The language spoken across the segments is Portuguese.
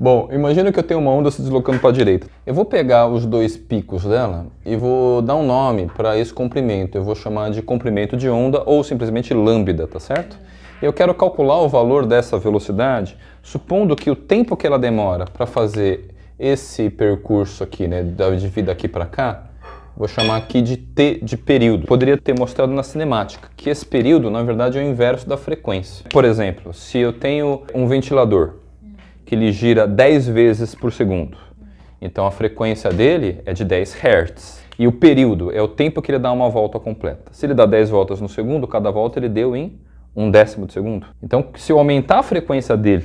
Bom, imagina que eu tenho uma onda se deslocando para a direita. Eu vou pegar os dois picos dela e vou dar um nome para esse comprimento. Eu vou chamar de comprimento de onda ou simplesmente lambda, tá certo? Eu quero calcular o valor dessa velocidade, supondo que o tempo que ela demora para fazer esse percurso aqui, né, de vir daqui para cá, vou chamar aqui de T de período. Poderia ter mostrado na cinemática que esse período, na verdade, é o inverso da frequência. Por exemplo, se eu tenho um ventilador que ele gira 10 vezes por segundo. Então a frequência dele é de 10 Hz. E o período é o tempo que ele dá uma volta completa. Se ele dá 10 voltas no segundo, cada volta ele deu em um décimo de segundo. Então, se eu aumentar a frequência dele,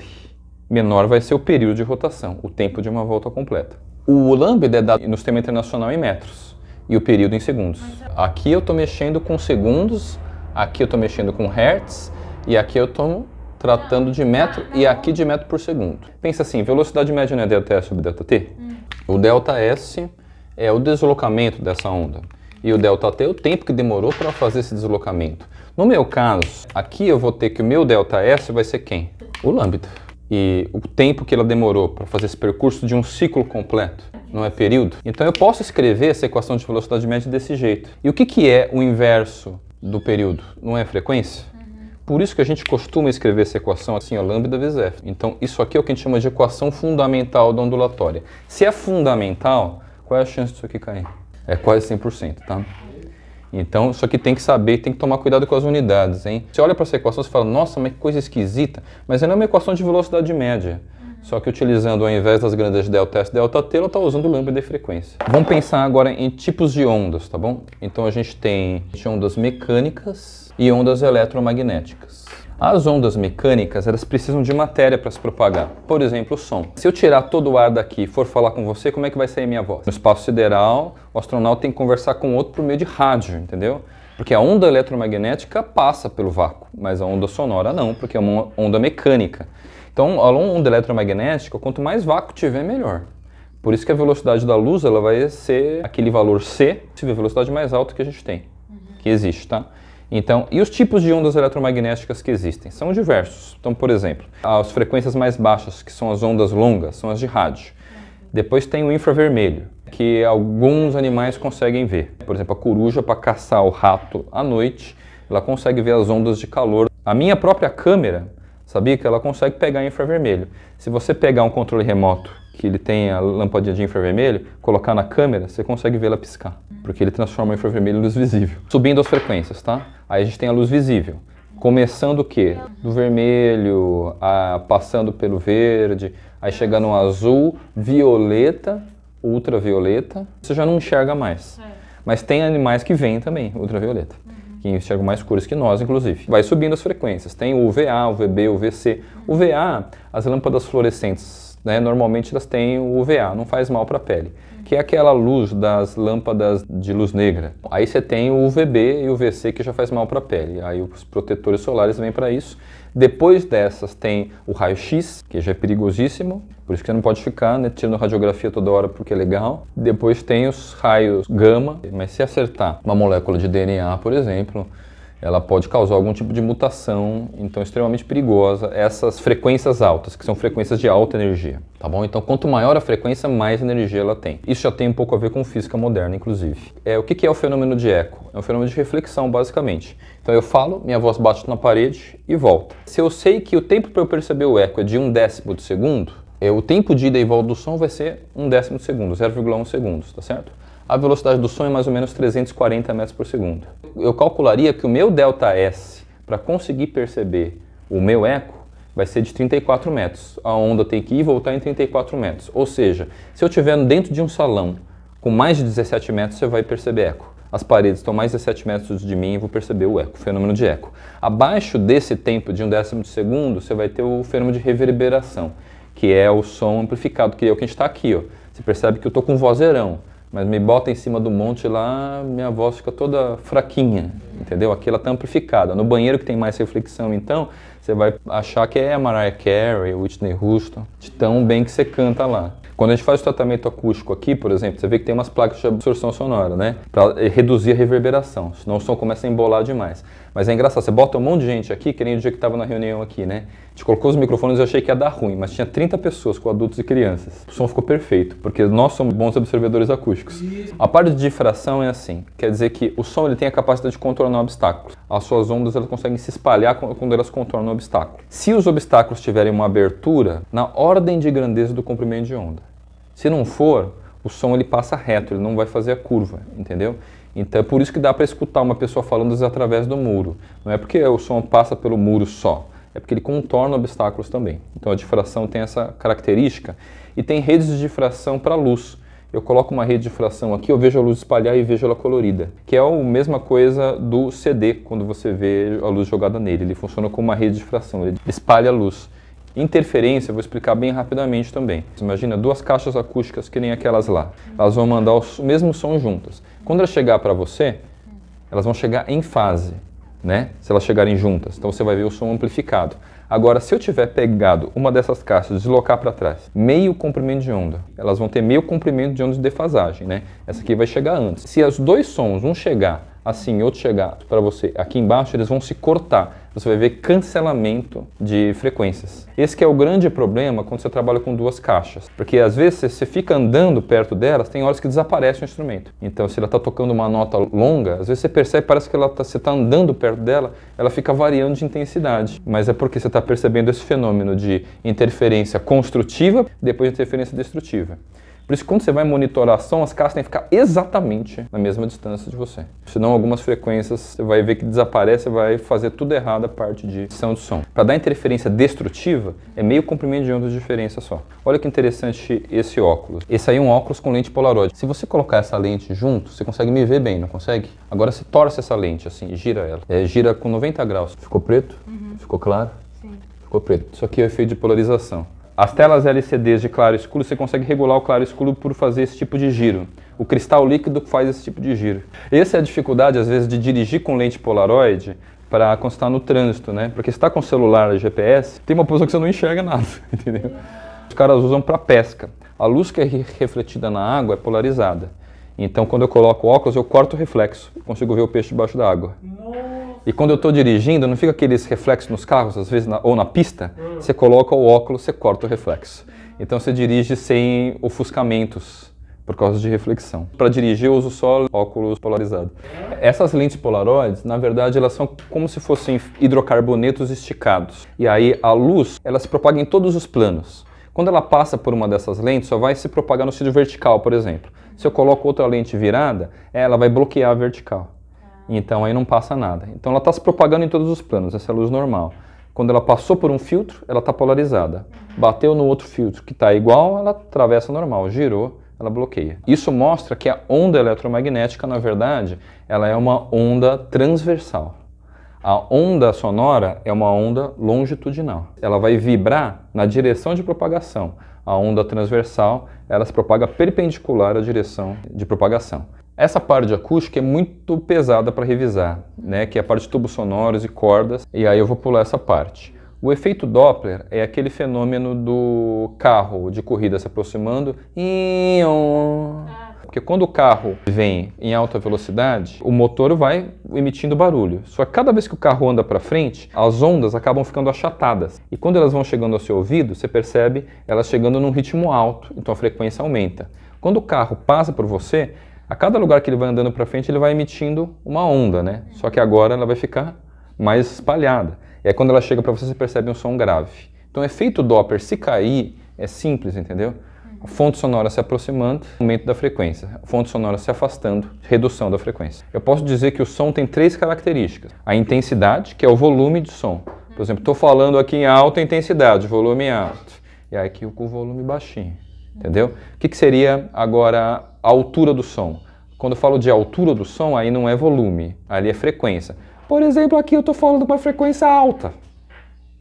menor vai ser o período de rotação, o tempo de uma volta completa. O lambda é dado no sistema internacional em metros e o período em segundos. Aqui eu estou mexendo com segundos, aqui eu estou mexendo com hertz e aqui eu estou tratando de metro e aqui de metro por segundo. Pensa assim, velocidade média não é delta S sobre delta T? Hum. O delta S é o deslocamento dessa onda e o delta t é o tempo que demorou para fazer esse deslocamento. No meu caso, aqui eu vou ter que o meu delta s vai ser quem? O lambda. E o tempo que ela demorou para fazer esse percurso de um ciclo completo, não é período? Então eu posso escrever essa equação de velocidade média desse jeito. E o que, que é o inverso do período? Não é frequência? Por isso que a gente costuma escrever essa equação assim, ó, lambda vezes f. Então, isso aqui é o que a gente chama de equação fundamental da ondulatória. Se é fundamental, qual é a chance disso aqui cair? É quase 100%, tá? Então, isso aqui tem que saber, tem que tomar cuidado com as unidades, hein? Você olha para essa equação e fala, nossa, mas que coisa esquisita. Mas ela é uma equação de velocidade média. Só que utilizando, ao invés das grandes delta S, delta T, ela está usando lambda de frequência. Vamos pensar agora em tipos de ondas, tá bom? Então a gente tem ondas mecânicas e ondas eletromagnéticas. As ondas mecânicas, elas precisam de matéria para se propagar. Por exemplo, o som. Se eu tirar todo o ar daqui e for falar com você, como é que vai sair minha voz? No espaço sideral, o astronauta tem que conversar com outro por meio de rádio, entendeu? Porque a onda eletromagnética passa pelo vácuo, mas a onda sonora não, porque é uma onda mecânica. Então, a onda eletromagnética, quanto mais vácuo tiver, melhor. Por isso que a velocidade da luz ela vai ser aquele valor C, se a velocidade mais alta que a gente tem, uhum. que existe, tá? Então, e os tipos de ondas eletromagnéticas que existem? São diversos. Então, por exemplo, as frequências mais baixas, que são as ondas longas, são as de rádio. Uhum. Depois tem o infravermelho, que alguns animais conseguem ver. Por exemplo, a coruja, para caçar o rato à noite, ela consegue ver as ondas de calor. A minha própria câmera, Sabia que ela consegue pegar infravermelho. Se você pegar um controle remoto que ele tem a lampadinha de infravermelho, colocar na câmera, você consegue vê-la piscar, porque ele transforma o infravermelho em luz visível. Subindo as frequências, tá? Aí a gente tem a luz visível. Começando o quê? Do vermelho, a, passando pelo verde, aí chegando no azul, violeta, ultravioleta, você já não enxerga mais. É. Mas tem animais que vêm também, ultravioleta que enxergam mais cores que nós, inclusive. Vai subindo as frequências. Tem o UVA, UVB, UVC. UVA, as lâmpadas fluorescentes, né, normalmente elas têm o UVA, não faz mal para a pele que é aquela luz das lâmpadas de luz negra. Aí você tem o UVB e o UVC que já faz mal para a pele. Aí os protetores solares vêm para isso. Depois dessas tem o raio-x, que já é perigosíssimo, por isso que você não pode ficar né, tirando radiografia toda hora porque é legal. Depois tem os raios gama, mas se acertar uma molécula de DNA, por exemplo, ela pode causar algum tipo de mutação, então extremamente perigosa essas frequências altas, que são frequências de alta energia, tá bom? Então quanto maior a frequência, mais energia ela tem. Isso já tem um pouco a ver com física moderna, inclusive. É, o que é o fenômeno de eco? É um fenômeno de reflexão, basicamente. Então eu falo, minha voz bate na parede e volta. Se eu sei que o tempo para eu perceber o eco é de um décimo de segundo, é, o tempo de ida e volta do som vai ser um décimo de segundo, 0,1 segundos, tá certo? a velocidade do som é mais ou menos 340 metros por segundo. Eu calcularia que o meu delta S, para conseguir perceber o meu eco, vai ser de 34 metros. A onda tem que ir e voltar em 34 metros. Ou seja, se eu estiver dentro de um salão com mais de 17 metros, você vai perceber eco. As paredes estão mais de 17 metros de mim e vou perceber o eco, o fenômeno de eco. Abaixo desse tempo de um décimo de segundo, você vai ter o fenômeno de reverberação, que é o som amplificado, que é o que a gente está aqui. Ó. Você percebe que eu estou com um vozeirão. Mas me bota em cima do monte lá, minha voz fica toda fraquinha, entendeu? Aqui ela é está amplificada. No banheiro que tem mais reflexão, então, você vai achar que é Mariah Carey, Whitney Houston, de tão bem que você canta lá. Quando a gente faz o tratamento acústico aqui, por exemplo, você vê que tem umas placas de absorção sonora, né? Para eh, reduzir a reverberação, senão o som começa a embolar demais. Mas é engraçado, você bota um monte de gente aqui, que nem o dia que estava na reunião aqui, né? A gente colocou os microfones e eu achei que ia dar ruim, mas tinha 30 pessoas com adultos e crianças. O som ficou perfeito, porque nós somos bons observadores acústicos. A parte de difração é assim, quer dizer que o som ele tem a capacidade de contornar obstáculos. As suas ondas elas conseguem se espalhar quando elas contornam o obstáculo. Se os obstáculos tiverem uma abertura, na ordem de grandeza do comprimento de onda. Se não for, o som ele passa reto, ele não vai fazer a curva, entendeu? Então é por isso que dá para escutar uma pessoa falando através do muro. Não é porque o som passa pelo muro só, é porque ele contorna obstáculos também. Então a difração tem essa característica. E tem redes de difração para luz. Eu coloco uma rede de difração aqui, eu vejo a luz espalhar e vejo ela colorida, que é a mesma coisa do CD, quando você vê a luz jogada nele. Ele funciona como uma rede de difração, ele espalha a luz. Interferência, eu vou explicar bem rapidamente também. Imagina duas caixas acústicas que nem aquelas lá. Elas vão mandar o mesmo som juntas. Quando ela chegar para você, elas vão chegar em fase, né? Se elas chegarem juntas. Então você vai ver o som amplificado. Agora, se eu tiver pegado uma dessas caixas, deslocar para trás, meio comprimento de onda, elas vão ter meio comprimento de onda de defasagem, né? Essa aqui vai chegar antes. Se os dois sons, um chegar assim e outro chegar para você aqui embaixo, eles vão se cortar você vai ver cancelamento de frequências. Esse que é o grande problema quando você trabalha com duas caixas, porque às vezes você fica andando perto delas, tem horas que desaparece o instrumento. Então, se ela está tocando uma nota longa, às vezes você percebe, parece que ela tá, você está andando perto dela, ela fica variando de intensidade. Mas é porque você está percebendo esse fenômeno de interferência construtiva, depois de interferência destrutiva. Por isso, quando você vai monitorar ação, as casas têm que ficar exatamente na mesma distância de você. Senão, algumas frequências você vai ver que desaparece, vai fazer tudo errado a parte de edição de som. Para dar interferência destrutiva, é meio comprimento de onda de diferença só. Olha que interessante esse óculos. Esse aí é um óculos com lente Polaroid. Se você colocar essa lente junto, você consegue me ver bem, não consegue? Agora você torce essa lente assim, gira ela. É, gira com 90 graus. Ficou preto? Uhum. Ficou claro? Sim. Ficou preto. Isso aqui é o efeito de polarização. As telas LCDs de claro escuro, você consegue regular o claro escuro por fazer esse tipo de giro. O cristal líquido faz esse tipo de giro. Essa é a dificuldade, às vezes, de dirigir com lente Polaroid para constar no trânsito, né? Porque se está com celular GPS, tem uma posição que você não enxerga nada, entendeu? Os caras usam para pesca. A luz que é refletida na água é polarizada. Então, quando eu coloco óculos, eu corto o reflexo. Consigo ver o peixe debaixo da água. Nossa. E quando eu estou dirigindo, não fica aqueles reflexos nos carros, às vezes, na, ou na pista? Hum. Você coloca o óculos, você corta o reflexo. Então você dirige sem ofuscamentos por causa de reflexão. Para dirigir, eu uso só óculos polarizado. Essas lentes polaroides, na verdade, elas são como se fossem hidrocarbonetos esticados. E aí a luz, ela se propaga em todos os planos. Quando ela passa por uma dessas lentes, só vai se propagar no sentido vertical, por exemplo. Se eu coloco outra lente virada, ela vai bloquear a vertical. Então aí não passa nada. Então ela está se propagando em todos os planos, essa é a luz normal. Quando ela passou por um filtro, ela está polarizada. Bateu no outro filtro que está igual, ela atravessa normal. Girou, ela bloqueia. Isso mostra que a onda eletromagnética, na verdade, ela é uma onda transversal. A onda sonora é uma onda longitudinal. Ela vai vibrar na direção de propagação. A onda transversal, ela se propaga perpendicular à direção de propagação. Essa parte de acústica é muito pesada para revisar, né? que é a parte de tubos sonoros e cordas, e aí eu vou pular essa parte. O efeito Doppler é aquele fenômeno do carro de corrida se aproximando. Porque quando o carro vem em alta velocidade, o motor vai emitindo barulho. Só que cada vez que o carro anda para frente, as ondas acabam ficando achatadas. E quando elas vão chegando ao seu ouvido, você percebe elas chegando num ritmo alto, então a frequência aumenta. Quando o carro passa por você, a cada lugar que ele vai andando para frente, ele vai emitindo uma onda, né? Só que agora ela vai ficar mais espalhada. E aí quando ela chega para você, você percebe um som grave. Então o efeito Doppler, se cair, é simples, entendeu? A fonte sonora se aproximando, aumento da frequência. A fonte sonora se afastando, redução da frequência. Eu posso dizer que o som tem três características. A intensidade, que é o volume de som. Por exemplo, estou falando aqui em alta intensidade, volume alto. E aí aqui com o volume baixinho entendeu? O que, que seria agora a altura do som? Quando eu falo de altura do som, aí não é volume, ali é frequência. Por exemplo, aqui eu estou falando uma frequência alta.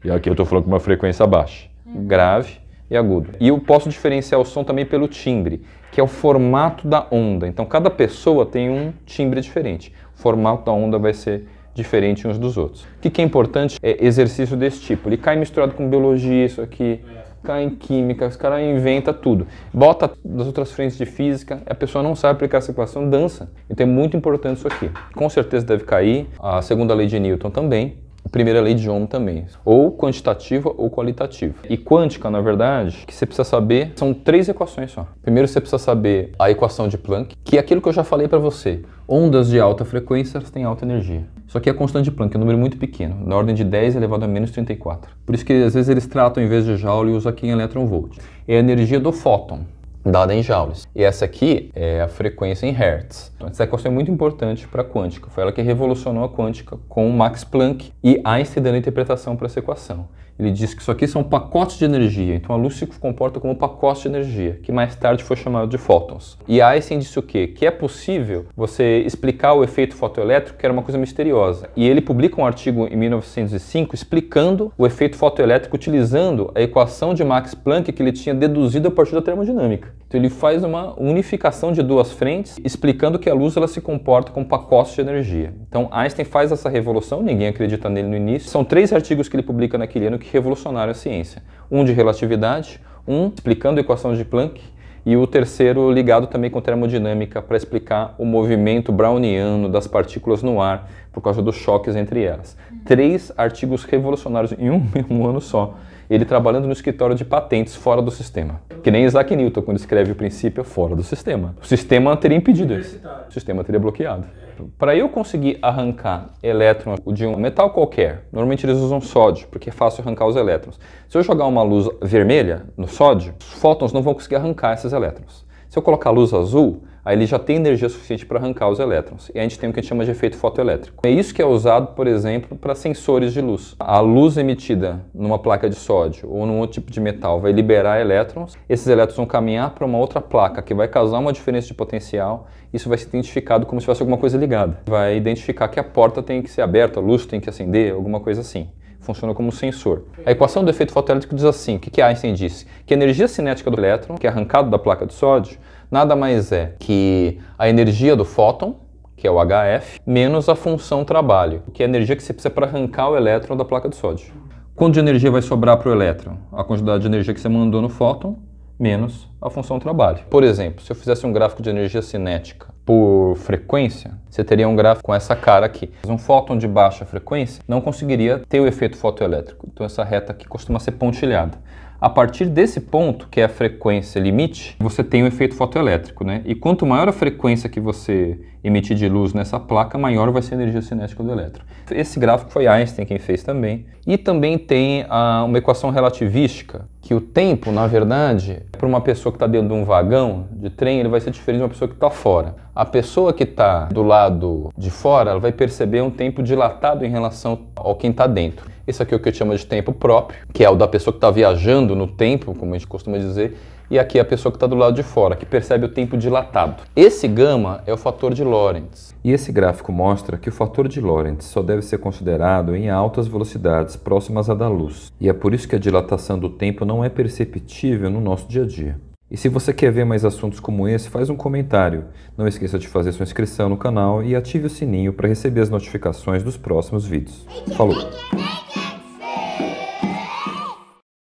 E aqui eu estou falando com uma frequência baixa. Hum. Grave e agudo. E eu posso diferenciar o som também pelo timbre, que é o formato da onda. Então cada pessoa tem um timbre diferente. O formato da onda vai ser diferente uns dos outros. O que, que é importante é exercício desse tipo. Ele cai misturado com biologia, isso aqui. É cara em química, os caras inventam tudo. Bota das outras frentes de física, a pessoa não sabe aplicar essa equação, dança. Então é muito importante isso aqui. Com certeza deve cair, a segunda lei de Newton também, a primeira lei de Ohm também, ou quantitativa ou qualitativa. E quântica, na verdade, que você precisa saber, são três equações só. Primeiro você precisa saber a equação de Planck, que é aquilo que eu já falei para você. Ondas de alta frequência têm alta energia. Só que a é constante de Planck é um número muito pequeno, na ordem de 10 elevado a menos 34. Por isso que às vezes eles tratam, em vez de joule, usam aqui em elétron É a energia do fóton, dada em joules. E essa aqui é a frequência em hertz. Então, essa equação é muito importante para a quântica. Foi ela que revolucionou a quântica com Max Planck e Einstein dando interpretação para essa equação. Ele diz que isso aqui são pacotes de energia, então a luz se comporta como um pacote de energia, que mais tarde foi chamado de fótons. E Einstein disse o quê? Que é possível você explicar o efeito fotoelétrico, que era uma coisa misteriosa. E ele publica um artigo em 1905 explicando o efeito fotoelétrico utilizando a equação de Max Planck que ele tinha deduzido a partir da termodinâmica. Então ele faz uma unificação de duas frentes, explicando que a luz ela se comporta com pacotes de energia. Então Einstein faz essa revolução, ninguém acredita nele no início. São três artigos que ele publica naquele ano que revolucionaram a ciência. Um de relatividade, um explicando a equação de Planck e o terceiro ligado também com termodinâmica para explicar o movimento browniano das partículas no ar por causa dos choques entre elas. Três artigos revolucionários em um, um ano só ele trabalhando no escritório de patentes fora do sistema. Que nem Isaac Newton, quando escreve o princípio fora do sistema. O sistema teria impedido isso. O sistema teria bloqueado. Para eu conseguir arrancar elétron de um metal qualquer, normalmente eles usam sódio, porque é fácil arrancar os elétrons. Se eu jogar uma luz vermelha no sódio, os fótons não vão conseguir arrancar esses elétrons. Se eu colocar luz azul, aí ele já tem energia suficiente para arrancar os elétrons. E a gente tem o que a gente chama de efeito fotoelétrico. É isso que é usado, por exemplo, para sensores de luz. A luz emitida numa placa de sódio ou num outro tipo de metal vai liberar elétrons, esses elétrons vão caminhar para uma outra placa que vai causar uma diferença de potencial, isso vai ser identificado como se fosse alguma coisa ligada. Vai identificar que a porta tem que ser aberta, a luz tem que acender, alguma coisa assim funciona como um sensor. A equação do efeito fotoelétrico diz assim, o que, que Einstein disse? Que a energia cinética do elétron, que é arrancado da placa de sódio, nada mais é que a energia do fóton, que é o HF, menos a função trabalho, que é a energia que você precisa para arrancar o elétron da placa de sódio. Quanto de energia vai sobrar para o elétron? A quantidade de energia que você mandou no fóton menos a função trabalho. Por exemplo, se eu fizesse um gráfico de energia cinética por frequência, você teria um gráfico com essa cara aqui. Um fóton de baixa frequência não conseguiria ter o efeito fotoelétrico. Então essa reta aqui costuma ser pontilhada. A partir desse ponto, que é a frequência limite, você tem o um efeito fotoelétrico, né? E quanto maior a frequência que você emitir de luz nessa placa, maior vai ser a energia cinética do elétron. Esse gráfico foi Einstein quem fez também. E também tem a, ah, uma equação relativística, que o tempo, na verdade, para uma pessoa que está dentro de um vagão de trem, ele vai ser diferente de uma pessoa que está fora a pessoa que está do lado de fora ela vai perceber um tempo dilatado em relação ao quem está dentro. Isso aqui é o que eu chamo de tempo próprio, que é o da pessoa que está viajando no tempo, como a gente costuma dizer, e aqui é a pessoa que está do lado de fora, que percebe o tempo dilatado. Esse gama é o fator de Lorentz. E esse gráfico mostra que o fator de Lorentz só deve ser considerado em altas velocidades próximas à da luz, e é por isso que a dilatação do tempo não é perceptível no nosso dia a dia. E se você quer ver mais assuntos como esse, faz um comentário. Não esqueça de fazer sua inscrição no canal e ative o sininho para receber as notificações dos próximos vídeos. Falou!